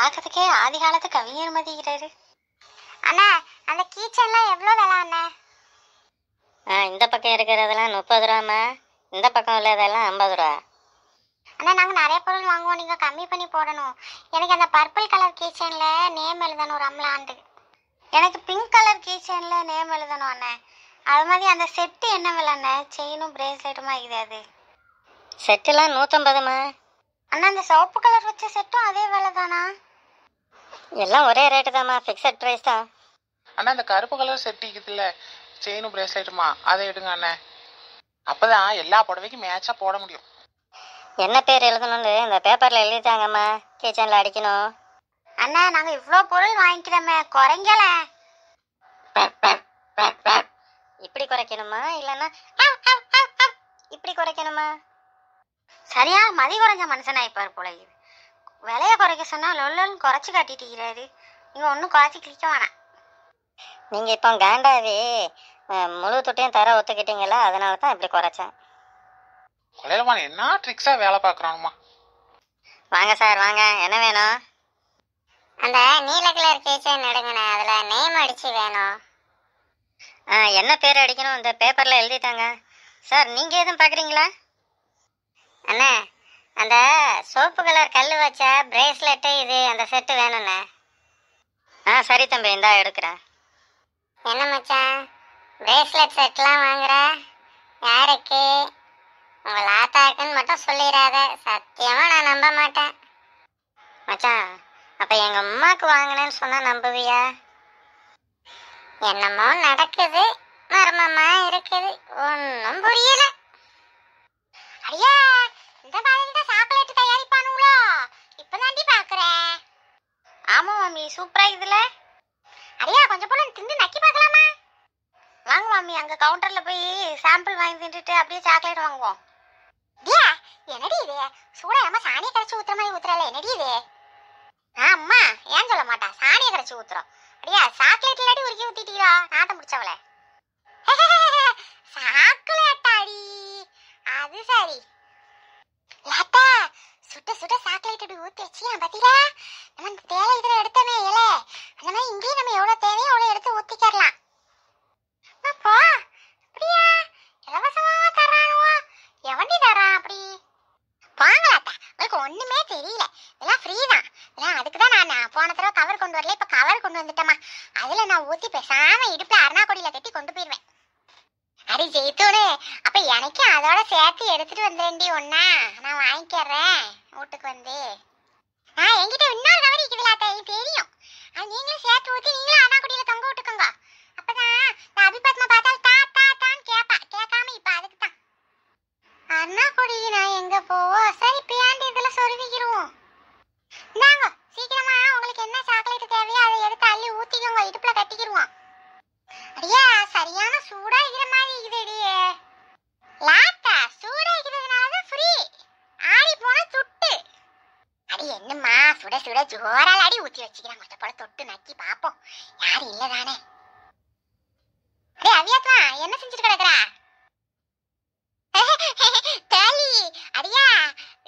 பார்க்கறதுக்கே ஆதி காலத்து கவிஞர் மதிக்கிறாரு அண்ணா அந்த கீச்சன்லாம் எவ்வளோ வில அண்ணா ஆ இந்த பக்கம் இருக்கிறதெல்லாம் முப்பது ரூபாம்மா இந்த பக்கம் உள்ளதெல்லாம் ஐம்பது ரூபா அண்ணா நாங்கள் நிறைய பொருள் வாங்குவோம் நீங்கள் கம்மி பண்ணி போடணும் எனக்கு அந்த பர்பிள் கலர் கீச்சனில் நேம் எழுதணும் ஒரு எனக்கு பிங்க் கலர் கீச்சனில் நேம் எழுதணும் அண்ணே அது மாதிரி அந்த செட்டு என்ன விலைண்ணே செயினும் பிரேஸ்லெட்டுமா இது செட்டுலாம் நூற்றம்பதுமா அண்ணா அந்த சிவப்பு கலர் வச்ச செட்டும் அதே விலை தானா எல்லாம் ஒரே ரேட்டு தாம்மா ஃபிக்ஸட் ப்ரைஸ் தான் அண்ணா இந்த கருப்பு கலர் செட் இருக்குதுல்ல செயினும் பிரேஸ்லெட்டுமா அதை எடுங்க அண்ணா அப்பதான் எல்லா புடவைக்கும் மேட்சா போட முடியும் என்ன பேர் எழுதணும்னு இந்த பேப்பர்ல எழுதிட்டாங்கம்மா கிச்சன்ல அடிக்கணும் அண்ணா நாங்க இவ்வளோ பொருள் வாங்கிக்கிறோமே குறைங்கல இப்படி குறைக்கணுமா இல்லைன்னா இப்படி குறைக்கணுமா சரியா மதி குறைஞ்ச மனுஷனா இப்ப போல விலையை குறைக்க சொன்னால் லொல்லுன்னு குறைச்சி காட்டிட்டுக்கிறாரு நீங்கள் ஒன்றும் குறைச்சி கிழிக்க வேணாம் நீங்கள் இப்போ கேண்டாவே முழு துட்டையும் தர ஒத்துக்கிட்டீங்களா அதனால தான் இப்படி குறைச்சேன் கொலையிலமா என்ன ட்ரிக்ஸாக வேலை பார்க்குறானுமா வாங்க சார் வாங்க என்ன வேணும் அந்த நீல கலர் கீச்சன் எடுங்கண்ணே அதில் நேம் அடித்து வேணும் ஆ என்ன பேர் அடிக்கணும் இந்த பேப்பரில் எழுதிட்டாங்க சார் நீங்கள் எதுவும் பார்க்குறீங்களா அண்ணே அந்த சோப்பு கலர் கல் வச்ச பிரேஸ்லெட்டு இது அந்த செட்டு வேணும்ண்ணே ஆ சரி தம்பி இந்தா எடுக்கிறேன் என்ன மச்சான் பிரேஸ்லெட் செட்லாம் வாங்குற யாருக்கு உங்கள் ஆத்தாக்குன்னு மட்டும் சொல்லிடாத சத்தியமாக நான் நம்ப மாட்டேன் மச்சான் அப்போ எங்கள் அம்மாவுக்கு வாங்கினேன்னு சொன்னால் நம்புவியா என்னமோ நடக்குது மர்மமா இருக்குது ஒன்றும் புரியல ஐயா இந்த பாருங்க ஆமா மாமி சூப்பரா இதுல அடியா கொஞ்சம் போல திண்டு நக்கி பார்க்கலாமா வாங்க மாமி அங்க கவுண்டர்ல போய் சாம்பிள் வாங்கி தின்றுட்டு அப்படியே சாக்லேட் வாங்குவோம் டியா என்னடி இது சூடா சாணியை கரைச்சி ஊத்துற மாதிரி ஊத்துறால என்னடி இது ஆமா ஏன் சொல்ல மாட்டா சாணியை கரைச்சி ஊத்துறோம் அடியா சாக்லேட் இல்லாட்டி உருக்கி ஊத்திட்டீங்களா நாத்தம் பிடிச்சவளே ஒண்ணுமே தெரியல இதெல்லாம் ஃப்ரீ தான் இதெல்லாம் அதுக்கு தான் நான் போன தடவை கவர் கொண்டு வரல இப்போ கவர் கொண்டு வந்துட்டோமா அதில் நான் ஊற்றி பேசாம இடுப்பில் அருணாக்கொடியில் கட்டி கொண்டு போயிடுவேன் அடி ஜெயித்தோடு அப்போ எனக்கு அதோட சேர்த்து எடுத்துட்டு வந்துடுண்டி ஒன்னா நான் வாங்கிக்கிறேன் வீட்டுக்கு வந்து ஆ என்கிட்ட இன்னொரு ஜோரால் அடி ஊற்றி வச்சுக்கிறேன் மொத்த போல தொட்டு நக்கி பார்ப்போம் யாரும் இல்லை தானே அடே அவியாத்மா என்ன செஞ்சுட்டு கிடக்குறா தாலி அடியா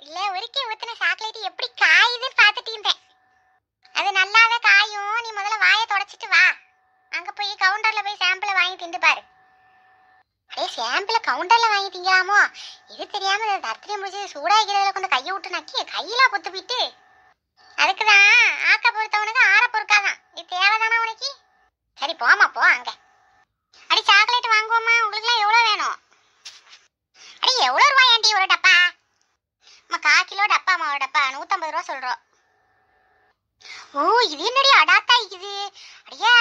இல்ல உருக்கி ஊத்துன சாக்லேட் எப்படி காயுதுன்னு பார்த்துட்டு இருந்தேன் அது நல்லாவே காயும் நீ முதல்ல வாயை தொடச்சிட்டு வா அங்க போய் கவுண்டர்ல போய் சாம்பிளை வாங்கி திண்டு பாரு அடே சாம்பிளை கவுண்டர்ல வாங்கி திங்கலாமோ இது தெரியாம தர்த்திரி முடிச்சு சூடாகிறதுல கொண்டு கையை விட்டு நக்கி கையில பொத்து போயிட்டு அதுக்குதான் ஆக்க பொறுத்தவனுக்கு ஆற பொறுக்காதான் இது தேவைதானா உனக்கு சரி போமா போ அங்க அடி சாக்லேட் வாங்குவோமா உங்களுக்குலாம் எவ்வளோ வேணும் அடி எவ்வளோ ரூபாய் ஆண்டி ஒரு டப்பா அம்மா கா கிலோ டப்பா அம்மா ஒரு டப்பா நூற்றம்பது ரூபா சொல்கிறோம் ஓ இது என்னடி அடாத்தா இது அடியா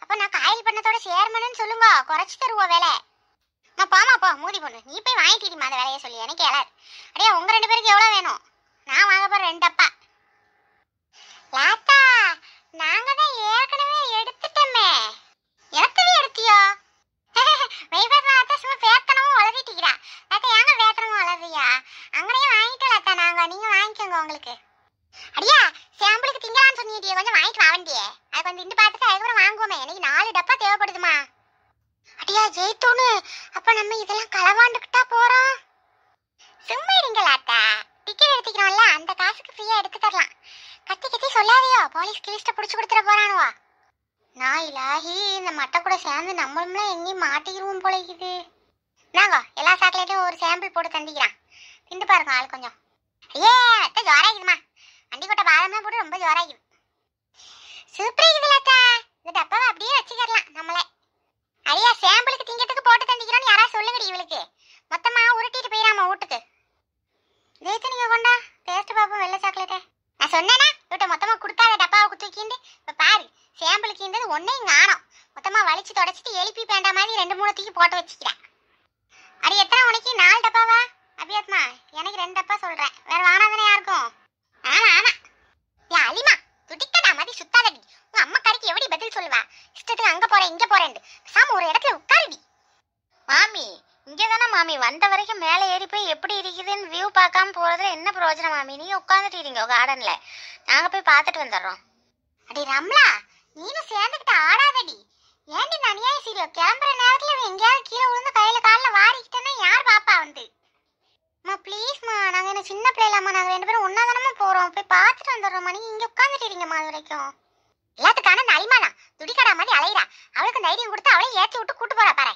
அப்போ நான் காயில் பண்ணதோட சேர்மனு சொல்லுங்க குறைச்சி தருவோம் வேலை அம்மா போமா போ மூதி பொண்ணு நீ போய் வாங்கிட்டிடிமா அந்த வேலையை சொல்லி எனக்கு எழாது அடியா உங்கள் ரெண்டு பேருக்கு எவ்வளோ வேணும் நான் வாங்க போகிற ரெண்டு டப்பா லாத்தா நாங்க தான் ஏற்கனவே எடுத்துட்டோமே எனக்கு எடுத்தியோ வைபாஸ் லாத்தா சும்மா வேத்தனமும் உளறிட்டு இருக்கிறா லாத்தா ஏங்க வேத்தனமும் உளறியா வாங்கிட்டு லாத்தா நாங்க நீங்க வாங்கிக்கோங்க உங்களுக்கு அடியா சாம்பிளுக்கு திங்கலாம்னு சொன்னீடியே கொஞ்சம் வாங்கிட்டு வாவண்டியே அது கொஞ்சம் இந்து பார்த்துட்டு அதுக்கப்புறம் வாங்குவோமே எனக்கு நாலு டப்பா தேவைப்படுதுமா அடியா ஜெயித்தோன்னு அப்ப நம்ம இதெல்லாம் களவாண்டுக்கிட்டா போறோம் சும்மா இருங்க டிக்கெட் எடுத்துக்கிறோம்ல அந்த காசுக்கு ஃப்ரீயா எடுத்து தரலாம் கத்தி கத்தி சொல்லாதியோ போலீஸ் கிளிஸ்ட பிடிச்சு கொடுத்துட போறானுவா நான் இலாகி இந்த மட்டை கூட சேர்ந்து நம்மளும்லாம் எங்கேயும் மாட்டிக்கிருவோம் போல இருக்குது எல்லா சாக்லேட்டும் ஒரு சாம்பிள் போட்டு தந்திக்கிறான் திண்டு பாருங்க ஆள் கொஞ்சம் ஐயே அத்தை ஜோராகிதுமா வண்டிக்கோட்டை பாதாமே போட்டு ரொம்ப ஜோராகிது சூப்பரா இருக்குதுல அத்தா இந்த டப்பாவை அப்படியே வச்சுக்கலாம் நம்மளே ஐயா சாம்பிளுக்கு திங்கத்துக்கு போட்டு தந்திக்கிறோன்னு யாராவது சொல்லுங்கடி இவளுக்கு மொத்தமாக உருட்டிட்டு போயிடாம வீட்டுக்கு ஜெயித்து நீங்கள் கொண்டா ஒன்னையும் காணும் மொத்தமா வலிச்சு தொடச்சிட்டு எழுப்பி பேண்டா மாதிரி ரெண்டு மூணு தூக்கி போட்டு வச்சுக்கிறேன் அது எத்தனை உனக்கு நாலு டப்பாவா அபியாத்மா எனக்கு ரெண்டு டப்பா சொல்றேன் வேற வானாதானே யாருக்கும் ஆமா ஆமா ஏ அலிமா துடிக்கடா மாதிரி சுத்தாதடி உங்க அம்மா கடைக்கு எப்படி பதில் சொல்லுவா இஷ்டத்துக்கு அங்க போறேன் இங்க போறேன் சாம ஒரு இடத்துல உட்காருடி மாமி இங்கே தானே மாமி வந்த வரைக்கும் மேலே ஏறி போய் எப்படி இருக்குதுன்னு வியூ பார்க்காம போறதுல என்ன பிரயோஜனம் மாமி நீங்கள் உட்காந்துட்டு இருக்கீங்க கார்டன்ல நாங்கள் போய் பார்த்துட்டு வந்துடுறோம் அடி ரம்லா நீனும் சேர்ந்துக்கிட்டு ஆடாதடி ஏன்டி இந்த அநியாய சீரியோ கிளம்புற நேரத்தில் அவன் எங்கேயாவது கீழே விழுந்து கையில் காலில் வாரிக்கிட்டேன்னா யார் பாப்பா வந்து அம்மா ப்ளீஸ்மா நாங்கள் என்ன சின்ன பிள்ளைலாம்மா நாங்கள் ரெண்டு பேரும் ஒன்றா தானம்மா போகிறோம் போய் பார்த்துட்டு வந்துடுறோம்மா நீங்கள் இங்கே உட்காந்துட்டு இருங்கம்மா அது வரைக்கும் எல்லாத்துக்கான நலிமானா துடிக்கடா மாதிரி அலையிறா அவளுக்கு தைரியம் கொடுத்து அவளையும் ஏற்றி விட்டு கூட்டு போறா பாரு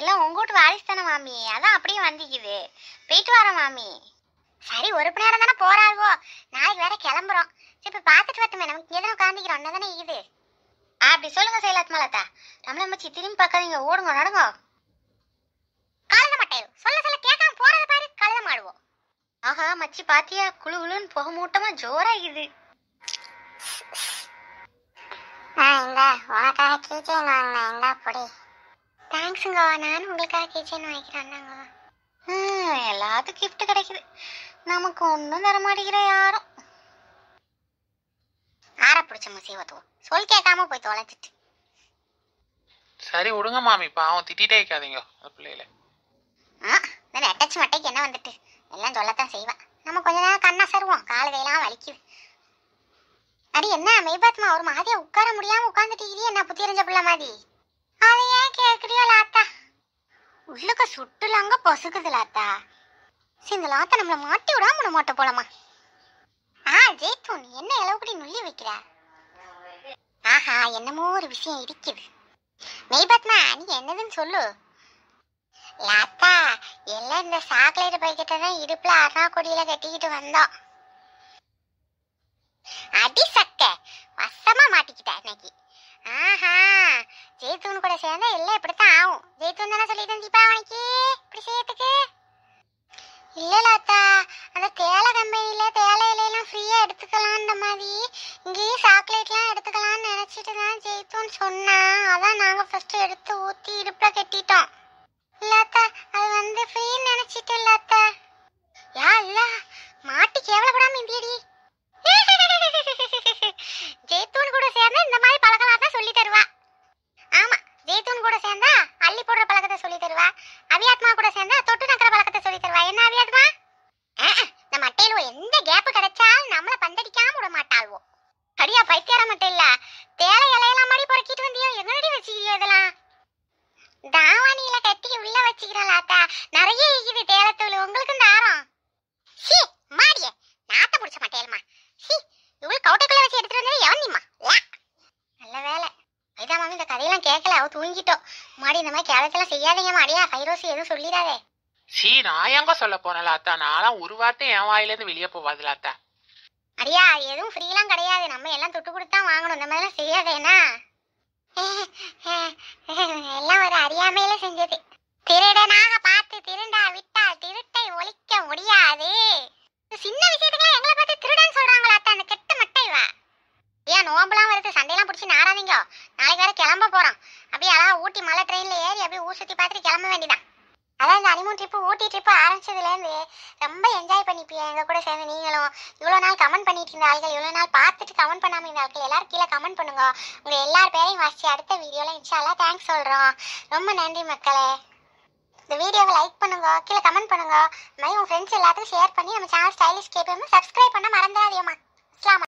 எல்லாம் உங்க வீட்டு வாரிசு தானே மாமி அதான் அப்படியே வந்திக்குது போயிட்டு வரேன் மாமி சரி ஒரு மணி நேரம் தானே போகிறாள்வோ நாளைக்கு வேற கிளம்புறோம் சரி இப்போ பார்த்துட்டு வரட்டுமே நமக்கு எதுவும் உட்காந்துக்கிறோம் என்ன தானே இது அப்படி சொல்லுங்க செயலாத் மாலத்தா ரமணா மச்சி திரும்பி பார்க்காதீங்க ஓடுங்க நடங்க கழுத மட்டையோ சொல்ல சொல்ல கேட்காம போறத பாரு கழுத மாடுவோம் ஆஹா மச்சி பாத்தியா குழு குழுன்னு புக மூட்டமா ஜோரா இது உனக்காக கீச்சைன் வாங்கினேன் இந்தா பொடி தேங்க்ஸுங்க நானும் உங்களுக்காக கீச்சைன் வாங்கிக்கிறேன் எல்லாத்துக்கும் கிஃப்ட் கிடைக்குது நமக்கு ஒன்றும் தர மாட்டேங்கிற யாரும் பிடிச்ச மசிய சொல் கேட்காம போய் தொலைச்சிட்டு சரி விடுங்க மாமி பாவம் திட்டிட்டே இருக்காதீங்க அந்த பிள்ளையில ஆ இந்த அட்டச்சு மட்டைக்கு என்ன வந்துட்டு எல்லாம் சொல்லத்தான் செய்வா நம்ம கொஞ்ச நேரம் கண்ணா சருவோம் கால் கையெல்லாம் வலிக்குது அடி என்ன மெய்பாத்மா ஒரு மாதிரியா உட்கார முடியாம உட்காந்துட்டு இது என்ன புத்தியறிஞ்ச பிள்ளை மாதிரி அதை ஏன் கேட்குறியோ லாத்தா உள்ளுக்க சுட்டுலாங்க பொசுக்குது லாத்தா இந்த லாத்தா நம்மளை மாட்டி விடாம விட மாட்டோம் போலமா ஆ ஜெய்தூன் என்ன அளவுக்குடி நுள்ளி வைக்கிற ஆஹா என்னமோ ஒரு விஷயம் இருக்குது மெய்பத்மா நீ என்னதுன்னு சொல்லு லாத்தா எல்லாம் இந்த சாக்லேட் பைக்கிட்ட தான் இடுப்புல அருணாக்குடியில கட்டிக்கிட்டு வந்தோம் அடி சக்க வசமா மாட்டிக்கிட்ட அன்னைக்கு ஆஹா ஜெய்தூன் கூட சேர்ந்தா எல்லாம் இப்படித்தான் ஆகும் ஜெய்தூன் தானே சொல்லிட்டு தீபா அவனுக்கு இப்படி செய்யறதுக்கு இல்ல லாத்தா அந்த தேலை கம்பெனில தேலை இலையெல்லாம் ஃப்ரீயா எடுத்துக்கலாம் எடுத்துக்கலாம்ன்ற மாதிரி இங்கேயும் வச்சுட்டு தான் ஜெயித்தோன்னு சொன்னா அதான் நாங்கள் ஃபர்ஸ்ட் எடுத்து ஊற்றி இடுப்பில் கட்டிட்டோம் இல்லாத்த அது வந்து ஃப்ரீன்னு நினச்சிட்டு இல்லாத்த தெரிஞ்சிட்டோம் மாடி இந்த மாதிரி கேரளத்தெல்லாம் செய்யாதீங்க மாடியா ஃபைரோஸ் எதுவும் சொல்லிடாதே சீ நான் எங்க சொல்ல போனல அத்தா நான்லாம் ஒரு வார்த்தை என் இருந்து வெளிய போவாதுல அத்தா அடியா அது எதுவும் ஃப்ரீலாம் கிடையாது நம்ம எல்லாம் தொட்டு கொடுத்தா வாங்கணும் இந்த மாதிரிலாம் செய்யாதேனா எல்லாம் ஒரு அறியாமையில செஞ்சது திருட நாங்க பார்த்து எங்கள் கூட சேர்ந்து நீங்களும் இவ்வளோ நாள் கமெண்ட் பண்ணிட்டு இருந்த ஆள்கள் இவ்வளோ நாள் பார்த்துட்டு கமெண்ட் பண்ணாமல் இருந்த ஆட்கள் எல்லாரும் கீழே கமெண்ட் பண்ணுங்க உங்கள் எல்லார் பேரையும் வாசிச்சு அடுத்த வீடியோவில் இன்ஷால்லாம் தேங்க்ஸ் சொல்கிறோம் ரொம்ப நன்றி மக்களே இந்த வீடியோவை லைக் பண்ணுங்க கீழே கமெண்ட் பண்ணுங்க மாதிரி உங்கள் ஃப்ரெண்ட்ஸ் எல்லாத்துக்கும் ஷேர் பண்ணி நம்ம சேனல் ஸ்டைலிஷ் கேபிஎம் சப்ஸ்கிரைப் பண்ண மறந்துடாதீங்கம்மா